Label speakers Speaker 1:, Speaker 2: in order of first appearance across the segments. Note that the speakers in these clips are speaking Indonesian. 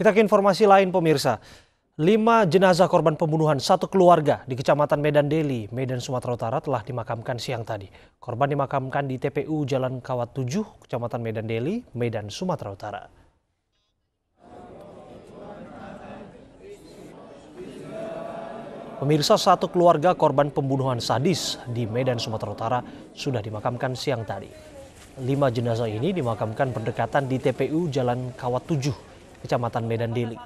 Speaker 1: Kita ke informasi lain pemirsa. Lima jenazah korban pembunuhan satu keluarga di Kecamatan Medan Deli, Medan Sumatera Utara telah dimakamkan siang tadi. Korban dimakamkan di TPU Jalan Kawat 7, Kecamatan Medan Deli, Medan Sumatera Utara. Pemirsa satu keluarga korban pembunuhan sadis di Medan Sumatera Utara sudah dimakamkan siang tadi. Lima jenazah ini dimakamkan berdekatan di TPU Jalan Kawat 7, Kecamatan Medan Deli.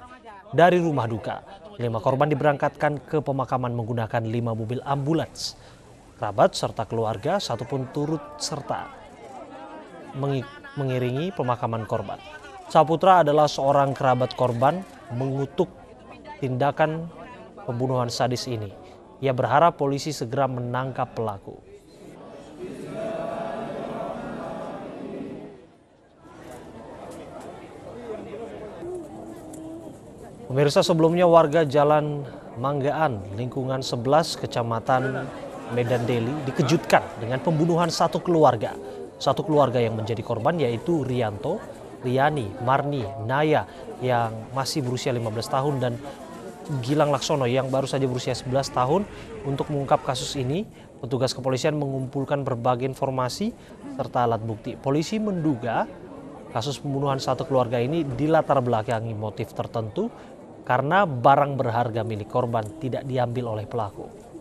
Speaker 1: Dari rumah duka, lima korban diberangkatkan ke pemakaman menggunakan lima mobil ambulans. Kerabat serta keluarga satupun turut serta mengiringi pemakaman korban. Saputra adalah seorang kerabat korban mengutuk tindakan pembunuhan sadis ini. Ia berharap polisi segera menangkap pelaku. Pemirsa sebelumnya warga Jalan Manggaan, lingkungan 11 Kecamatan Medan Deli dikejutkan dengan pembunuhan satu keluarga. Satu keluarga yang menjadi korban yaitu Rianto, Riani, Marni, Naya yang masih berusia 15 tahun dan Gilang Laksono yang baru saja berusia 11 tahun untuk mengungkap kasus ini. Petugas kepolisian mengumpulkan berbagai informasi serta alat bukti. Polisi menduga Kasus pembunuhan satu keluarga ini dilatar belakangi motif tertentu karena barang berharga milik korban tidak diambil oleh pelaku.